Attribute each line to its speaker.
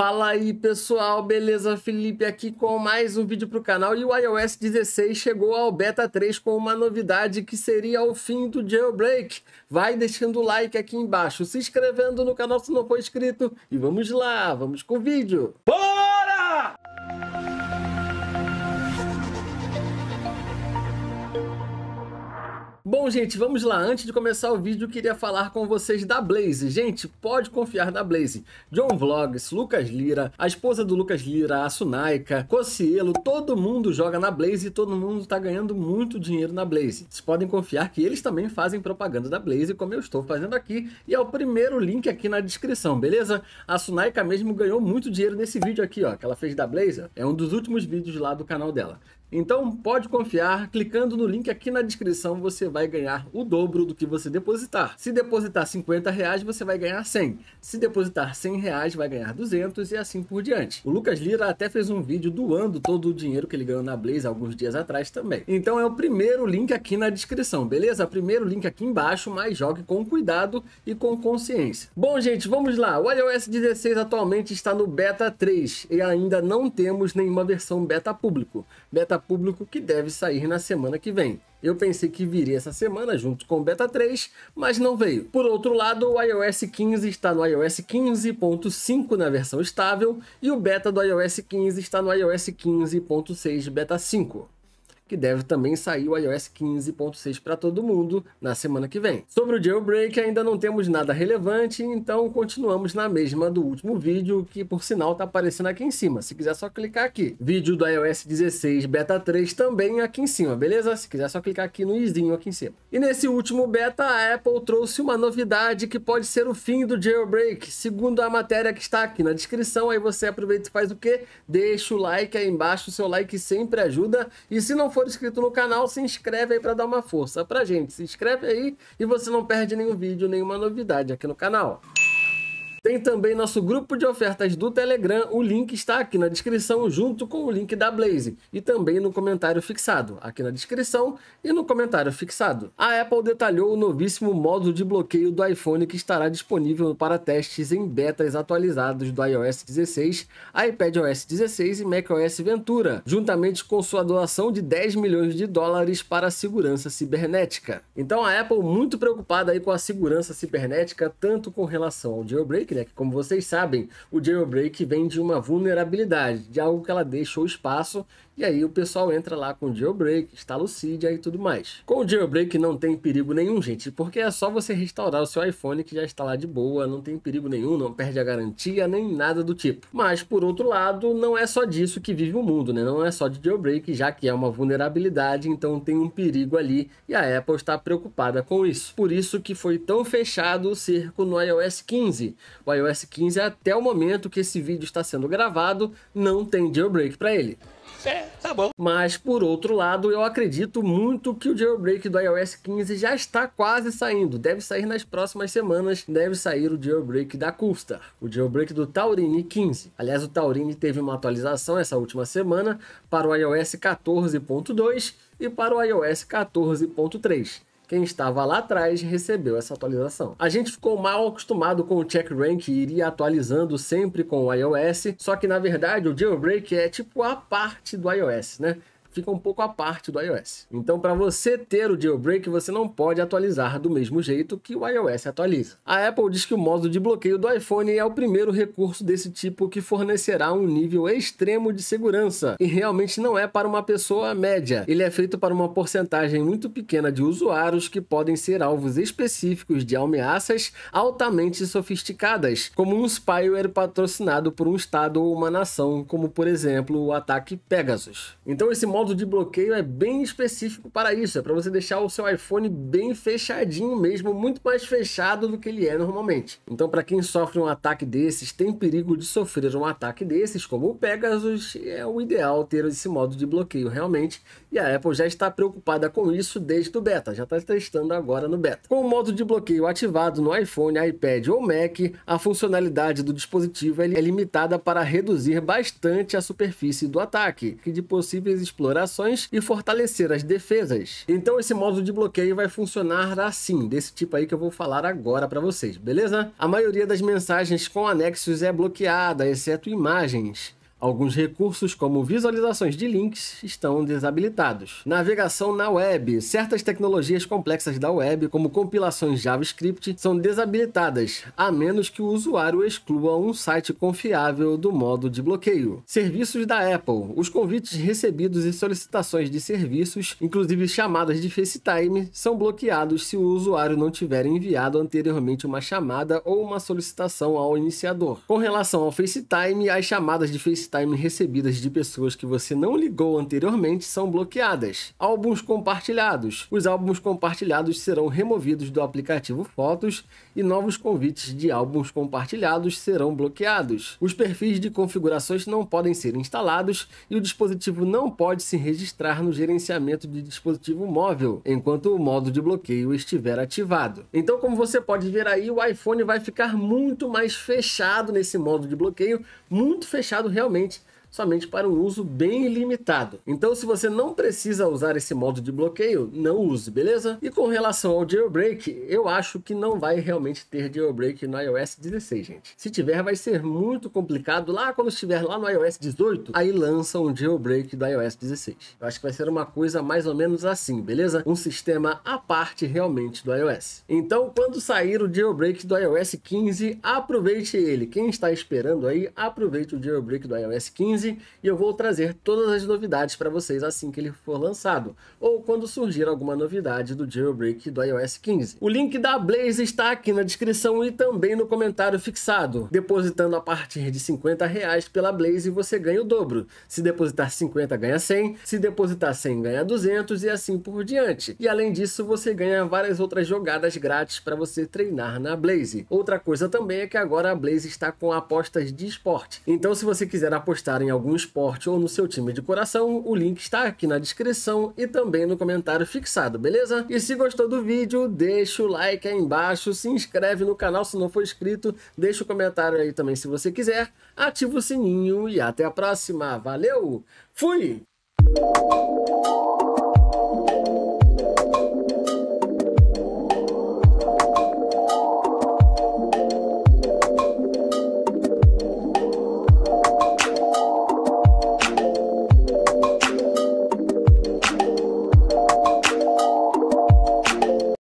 Speaker 1: Fala aí pessoal, beleza? Felipe aqui com mais um vídeo para o canal e o iOS 16 chegou ao Beta 3 com uma novidade que seria o fim do jailbreak. Vai deixando o like aqui embaixo, se inscrevendo no canal se não for inscrito e vamos lá, vamos com o vídeo. Boa! Bom, gente, vamos lá. Antes de começar o vídeo, eu queria falar com vocês da Blaze. Gente, pode confiar na Blaze. John Vlogs, Lucas Lira, a esposa do Lucas Lira, a Sunaica, Cocielo, todo mundo joga na Blaze e todo mundo tá ganhando muito dinheiro na Blaze. Vocês podem confiar que eles também fazem propaganda da Blaze, como eu estou fazendo aqui, e é o primeiro link aqui na descrição, beleza? A Sunaica mesmo ganhou muito dinheiro nesse vídeo aqui, ó, que ela fez da Blaze. É um dos últimos vídeos lá do canal dela. Então pode confiar, clicando no link aqui na descrição você vai ganhar o dobro do que você depositar. Se depositar 50 reais você vai ganhar 100, se depositar 100 reais vai ganhar 200 e assim por diante. O Lucas Lira até fez um vídeo doando todo o dinheiro que ele ganhou na Blaze alguns dias atrás também. Então é o primeiro link aqui na descrição, beleza? Primeiro link aqui embaixo, mas jogue com cuidado e com consciência. Bom gente, vamos lá. O iOS 16 atualmente está no Beta 3 e ainda não temos nenhuma versão Beta público. Beta público que deve sair na semana que vem. Eu pensei que viria essa semana junto com o Beta 3, mas não veio. Por outro lado, o iOS 15 está no iOS 15.5 na versão estável e o beta do iOS 15 está no iOS 15.6 beta 5 que deve também sair o iOS 15.6 para todo mundo na semana que vem. Sobre o jailbreak ainda não temos nada relevante, então continuamos na mesma do último vídeo, que por sinal está aparecendo aqui em cima. Se quiser é só clicar aqui. Vídeo do iOS 16 beta 3 também aqui em cima, beleza? Se quiser é só clicar aqui no izinho aqui em cima. E nesse último beta, a Apple trouxe uma novidade que pode ser o fim do jailbreak, segundo a matéria que está aqui na descrição. Aí você aproveita e faz o quê? Deixa o like aí embaixo, o seu like sempre ajuda. E se não for for inscrito no canal, se inscreve aí para dar uma força pra gente. Se inscreve aí e você não perde nenhum vídeo, nenhuma novidade aqui no canal. Tem também nosso grupo de ofertas do Telegram, o link está aqui na descrição junto com o link da Blaze e também no comentário fixado, aqui na descrição e no comentário fixado. A Apple detalhou o novíssimo modo de bloqueio do iPhone que estará disponível para testes em betas atualizados do iOS 16, iPadOS 16 e macOS Ventura, juntamente com sua doação de 10 milhões de dólares para a segurança cibernética. Então a Apple muito preocupada aí com a segurança cibernética, tanto com relação ao jailbreak jailbreak, né? Que, como vocês sabem, o jailbreak vem de uma vulnerabilidade, de algo que ela deixou espaço, e aí o pessoal entra lá com o jailbreak, instala o CID e tudo mais. Com o jailbreak não tem perigo nenhum, gente, porque é só você restaurar o seu iPhone que já está lá de boa, não tem perigo nenhum, não perde a garantia, nem nada do tipo. Mas, por outro lado, não é só disso que vive o mundo, né? Não é só de jailbreak, já que é uma vulnerabilidade, então tem um perigo ali, e a Apple está preocupada com isso. Por isso que foi tão fechado o cerco no iOS 15. O iOS 15, é até o momento que esse vídeo está sendo gravado, não tem jailbreak para ele. É, tá bom. Mas por outro lado, eu acredito muito que o jailbreak do iOS 15 já está quase saindo. Deve sair nas próximas semanas, deve sair o jailbreak da Custa, o jailbreak do Taurine 15. Aliás, o Taurine teve uma atualização essa última semana para o iOS 14.2 e para o iOS 14.3 quem estava lá atrás recebeu essa atualização. A gente ficou mal acostumado com o check rank e iria atualizando sempre com o iOS, só que na verdade o jailbreak é tipo a parte do iOS, né? fica um pouco à parte do iOS. Então, para você ter o jailbreak, você não pode atualizar do mesmo jeito que o iOS atualiza. A Apple diz que o modo de bloqueio do iPhone é o primeiro recurso desse tipo que fornecerá um nível extremo de segurança e realmente não é para uma pessoa média. Ele é feito para uma porcentagem muito pequena de usuários que podem ser alvos específicos de ameaças altamente sofisticadas, como um spyware patrocinado por um estado ou uma nação, como por exemplo o ataque Pegasus. Então, esse modo modo de bloqueio é bem específico para isso, é para você deixar o seu iPhone bem fechadinho mesmo, muito mais fechado do que ele é normalmente. Então, para quem sofre um ataque desses, tem perigo de sofrer um ataque desses, como o Pegasus, é o ideal ter esse modo de bloqueio realmente, e a Apple já está preocupada com isso desde o beta, já está testando agora no beta. Com o modo de bloqueio ativado no iPhone, iPad ou Mac, a funcionalidade do dispositivo é limitada para reduzir bastante a superfície do ataque, que de possíveis explorações explorações e fortalecer as defesas. Então esse modo de bloqueio vai funcionar assim, desse tipo aí que eu vou falar agora para vocês, beleza? A maioria das mensagens com anexos é bloqueada, exceto imagens. Alguns recursos, como visualizações de links, estão desabilitados. Navegação na web. Certas tecnologias complexas da web, como compilações JavaScript, são desabilitadas, a menos que o usuário exclua um site confiável do modo de bloqueio. Serviços da Apple. Os convites recebidos e solicitações de serviços, inclusive chamadas de FaceTime, são bloqueados se o usuário não tiver enviado anteriormente uma chamada ou uma solicitação ao iniciador. Com relação ao FaceTime, as chamadas de FaceTime FaceTime recebidas de pessoas que você não ligou anteriormente são bloqueadas. Álbuns compartilhados. Os álbuns compartilhados serão removidos do aplicativo Fotos e novos convites de álbuns compartilhados serão bloqueados. Os perfis de configurações não podem ser instalados e o dispositivo não pode se registrar no gerenciamento de dispositivo móvel, enquanto o modo de bloqueio estiver ativado. Então, como você pode ver aí, o iPhone vai ficar muito mais fechado nesse modo de bloqueio, muito fechado realmente realmente somente para um uso bem limitado. Então, se você não precisa usar esse modo de bloqueio, não use, beleza? E com relação ao jailbreak, eu acho que não vai realmente ter jailbreak no iOS 16, gente. Se tiver, vai ser muito complicado lá quando estiver lá no iOS 18, aí lança um jailbreak do iOS 16. Eu acho que vai ser uma coisa mais ou menos assim, beleza? Um sistema à parte realmente do iOS. Então, quando sair o jailbreak do iOS 15, aproveite ele. Quem está esperando aí, aproveite o jailbreak do iOS 15 15 e eu vou trazer todas as novidades para vocês assim que ele for lançado, ou quando surgir alguma novidade do jailbreak do iOS 15. O link da Blaze está aqui na descrição e também no comentário fixado. Depositando a partir de 50 reais pela Blaze você ganha o dobro. Se depositar 50 ganha 100, se depositar 100 ganha 200 e assim por diante. E além disso você ganha várias outras jogadas grátis para você treinar na Blaze. Outra coisa também é que agora a Blaze está com apostas de esporte. Então se você quiser apostar em em algum esporte ou no seu time de coração, o link está aqui na descrição e também no comentário fixado, beleza? E se gostou do vídeo, deixa o like aí embaixo, se inscreve no canal se não for inscrito, deixa o comentário aí também se você quiser, ativa o sininho e até a próxima. Valeu! Fui!